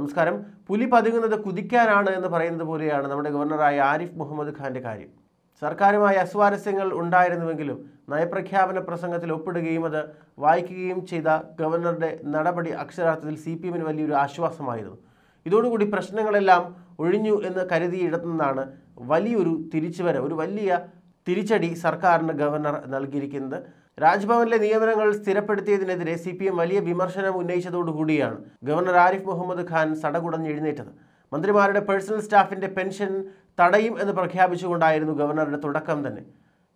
നമസ്കാരം പുലി പതുങ്ങുന്നത് കുതിക്കാനാണ് എന്ന് പറയുന്നത് പോലെയാണ് നമ്മുടെ ഗവർണറായ ആരിഫ് മുഹമ്മദ് ഖാന്റെ കാര്യം സർക്കാരുമായി അസ്വാരസ്യങ്ങൾ ഉണ്ടായിരുന്നുവെങ്കിലും നയപ്രഖ്യാപന പ്രസംഗത്തിൽ ഒപ്പിടുകയും അത് വായിക്കുകയും ചെയ്ത ഗവർണറുടെ നടപടി അക്ഷരാർത്ഥത്തിൽ സി പി എമ്മിന് വലിയൊരു ആശ്വാസമായിരുന്നു ഇതോടുകൂടി പ്രശ്നങ്ങളെല്ലാം ഒഴിഞ്ഞു എന്ന് കരുതിയിടത്തുനിന്നാണ് വലിയൊരു തിരിച്ചുവരവ് ഒരു വലിയ തിരിച്ചടി സർക്കാരിന് ഗവർണർ നൽകിയിരിക്കുന്നത് രാജ്ഭവനിലെ നിയമനങ്ങൾ സ്ഥിരപ്പെടുത്തിയതിനെതിരെ സി പി എം വലിയ വിമർശനം ഉന്നയിച്ചതോടുകൂടിയാണ് ഗവർണർ ആരിഫ് മുഹമ്മദ് ഖാൻ സടകുടഞ്ഞെഴുന്നേറ്റത് മന്ത്രിമാരുടെ പേഴ്സണൽ സ്റ്റാഫിന്റെ പെൻഷൻ തടയും എന്ന് പ്രഖ്യാപിച്ചുകൊണ്ടായിരുന്നു ഗവർണറുടെ തുടക്കം തന്നെ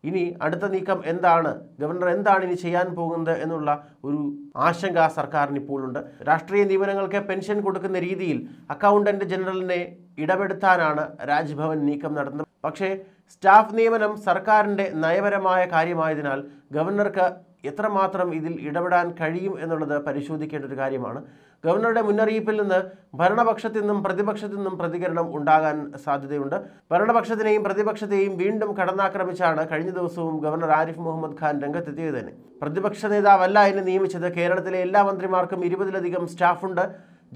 ഇനി അടുത്ത നീക്കം എന്താണ് ഗവർണർ എന്താണ് ഇനി ചെയ്യാൻ പോകുന്നത് എന്നുള്ള ഒരു ആശങ്ക സർക്കാരിന് ഇപ്പോഴുണ്ട് രാഷ്ട്രീയ നിയമനങ്ങൾക്ക് പെൻഷൻ കൊടുക്കുന്ന രീതിയിൽ അക്കൗണ്ടന്റ് ജനറലിനെ ഇടപെടുത്താനാണ് രാജ്ഭവൻ നീക്കം നടന്നത് പക്ഷേ സ്റ്റാഫ് നിയമനം സർക്കാരിൻ്റെ നയപരമായ കാര്യമായതിനാൽ ഗവർണർക്ക് എത്രമാത്രം ഇതിൽ ഇടപെടാൻ കഴിയും എന്നുള്ളത് പരിശോധിക്കേണ്ട ഒരു കാര്യമാണ് ഗവർണറുടെ മുന്നറിയിപ്പിൽ നിന്ന് ഭരണപക്ഷത്തു നിന്നും പ്രതിപക്ഷത്തു നിന്നും പ്രതികരണം ഉണ്ടാകാൻ സാധ്യതയുണ്ട് ഭരണപക്ഷത്തിനെയും പ്രതിപക്ഷത്തെയും വീണ്ടും കടന്നാക്രമിച്ചാണ് കഴിഞ്ഞ ദിവസവും ഗവർണർ ആരിഫ് മുഹമ്മദ് ഖാൻ രംഗത്തെത്തിയത് തന്നെ പ്രതിപക്ഷ നേതാവല്ല എന്നെ നിയമിച്ചത് കേരളത്തിലെ എല്ലാ മന്ത്രിമാർക്കും ഇരുപതിലധികം സ്റ്റാഫുണ്ട്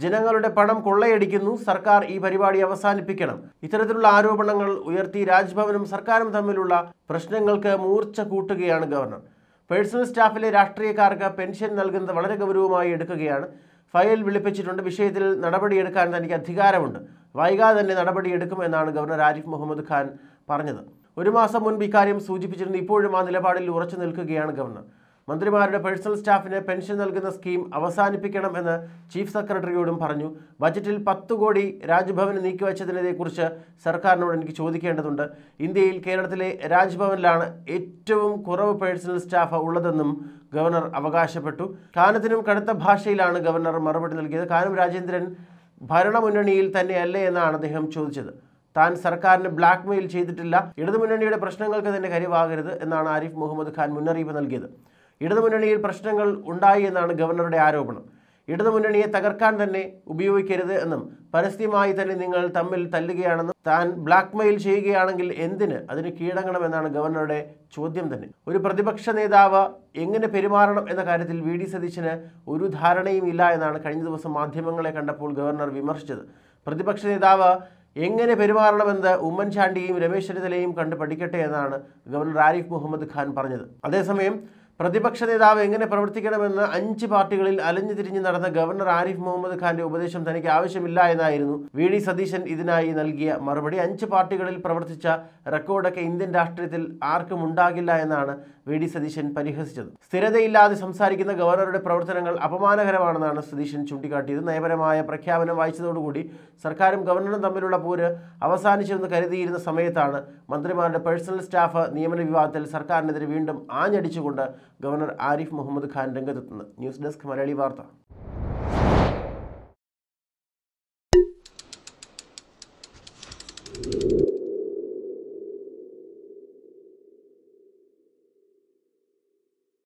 ജനങ്ങളുടെ പണം കൊള്ളയടിക്കുന്നു സർക്കാർ ഈ പരിപാടി അവസാനിപ്പിക്കണം ഇത്തരത്തിലുള്ള ആരോപണങ്ങൾ ഉയർത്തി രാജ്ഭവനും സർക്കാരും തമ്മിലുള്ള പ്രശ്നങ്ങൾക്ക് മൂർച്ച കൂട്ടുകയാണ് ഗവർണർ പേഴ്സണൽ സ്റ്റാഫിലെ രാഷ്ട്രീയക്കാർക്ക് പെൻഷൻ നൽകുന്നത് വളരെ ഗൗരവമായി എടുക്കുകയാണ് ഫയൽ വിളിപ്പിച്ചിട്ടുണ്ട് വിഷയത്തിൽ നടപടിയെടുക്കാൻ തനിക്ക് അധികാരമുണ്ട് വൈകാതെ തന്നെ നടപടിയെടുക്കുമെന്നാണ് ഗവർണർ ആരിഫ് മുഹമ്മദ് ഖാൻ പറഞ്ഞത് ഒരു മാസം മുൻപ് ഇക്കാര്യം സൂചിപ്പിച്ചിരുന്നു ഇപ്പോഴും ആ നിലപാടിൽ ഉറച്ചു നിൽക്കുകയാണ് ഗവർണർ മന്ത്രിമാരുടെ പേഴ്സണൽ സ്റ്റാഫിന് പെൻഷൻ നൽകുന്ന സ്കീം അവസാനിപ്പിക്കണം എന്ന് ചീഫ് സെക്രട്ടറിയോടും പറഞ്ഞു ബജറ്റിൽ പത്ത് കോടി രാജ്ഭവന് നീക്കിവച്ചതിനെക്കുറിച്ച് സർക്കാരിനോട് എനിക്ക് ചോദിക്കേണ്ടതുണ്ട് ഇന്ത്യയിൽ കേരളത്തിലെ രാജ്ഭവനിലാണ് ഏറ്റവും കുറവ് പേഴ്സണൽ സ്റ്റാഫ് ഉള്ളതെന്നും ഗവർണർ അവകാശപ്പെട്ടു കാനത്തിനും കടുത്ത ഭാഷയിലാണ് ഗവർണർ മറുപടി നൽകിയത് കാനം രാജേന്ദ്രൻ ഭരണമുന്നണിയിൽ തന്നെയല്ലേ എന്നാണ് അദ്ദേഹം ചോദിച്ചത് താൻ സർക്കാരിന് ബ്ലാക്ക്മെയിൽ ചെയ്തിട്ടില്ല ഇടതുമുന്നണിയുടെ പ്രശ്നങ്ങൾക്ക് തന്നെ കരിവാകരുത് എന്നാണ് ആരിഫ് മുഹമ്മദ് ഖാൻ മുന്നറിയിപ്പ് നൽകിയത് ഇടതുമുന്നണിയിൽ പ്രശ്നങ്ങൾ ഉണ്ടായി എന്നാണ് ഗവർണറുടെ ആരോപണം ഇടതുമുന്നണിയെ തകർക്കാൻ തന്നെ ഉപയോഗിക്കരുത് എന്നും പരസ്യമായി തന്നെ നിങ്ങൾ തമ്മിൽ തല്ലുകയാണെന്നും താൻ ബ്ലാക്ക്മെയിൽ ചെയ്യുകയാണെങ്കിൽ എന്തിന് അതിന് കീഴടങ്ങണമെന്നാണ് ഗവർണറുടെ ചോദ്യം തന്നെ ഒരു പ്രതിപക്ഷ നേതാവ് എങ്ങനെ പെരുമാറണം എന്ന കാര്യത്തിൽ വി ഡി സതീശന് ഒരു ധാരണയും ഇല്ല എന്നാണ് കഴിഞ്ഞ ദിവസം മാധ്യമങ്ങളെ കണ്ടപ്പോൾ ഗവർണർ വിമർശിച്ചത് പ്രതിപക്ഷ നേതാവ് എങ്ങനെ പെരുമാറണമെന്ന് ഉമ്മൻചാണ്ടിയും രമേശ് ചെന്നിത്തലയും കണ്ട് പഠിക്കട്ടെ എന്നാണ് ഗവർണർ ആരിഫ് മുഹമ്മദ് ഖാൻ പറഞ്ഞത് അതേസമയം പ്രതിപക്ഷ നേതാവ് എങ്ങനെ പ്രവർത്തിക്കണമെന്ന് അഞ്ച് പാർട്ടികളിൽ അലഞ്ഞു തിരിഞ്ഞ് നടന്ന ഗവർണർ ആരിഫ് മുഹമ്മദ് ഖാന്റെ ഉപദേശം തനിക്ക് ആവശ്യമില്ല എന്നായിരുന്നു വി ഡി സതീശൻ ഇതിനായി നൽകിയ മറുപടി അഞ്ച് പാർട്ടികളിൽ പ്രവർത്തിച്ച റെക്കോർഡൊക്കെ ഇന്ത്യൻ രാഷ്ട്രീയത്തിൽ ആർക്കും ഉണ്ടാകില്ല എന്നാണ് വി ഡി സതീശൻ പരിഹസിച്ചത് സ്ഥിരതയില്ലാതെ സംസാരിക്കുന്ന ഗവർണറുടെ പ്രവർത്തനങ്ങൾ അപമാനകരമാണെന്നാണ് സതീശൻ ചൂണ്ടിക്കാട്ടിയത് നയപരമായ പ്രഖ്യാപനം വായിച്ചതോടുകൂടി സർക്കാരും ഗവർണറും തമ്മിലുള്ള പോര് അവസാനിച്ചുവെന്ന് കരുതിയിരുന്ന സമയത്താണ് മന്ത്രിമാരുടെ പേഴ്സണൽ സ്റ്റാഫ് നിയമന വിവാദത്തിൽ സർക്കാരിനെതിരെ വീണ്ടും ആഞ്ഞടിച്ചുകൊണ്ട് ഗവർണർ ആരിഫ് മുഹമ്മദ് ഖാൻ രംഗത്തെത്തുന്നത് ന്യൂസ് ഡെസ്ക് മലയാളി വാർത്ത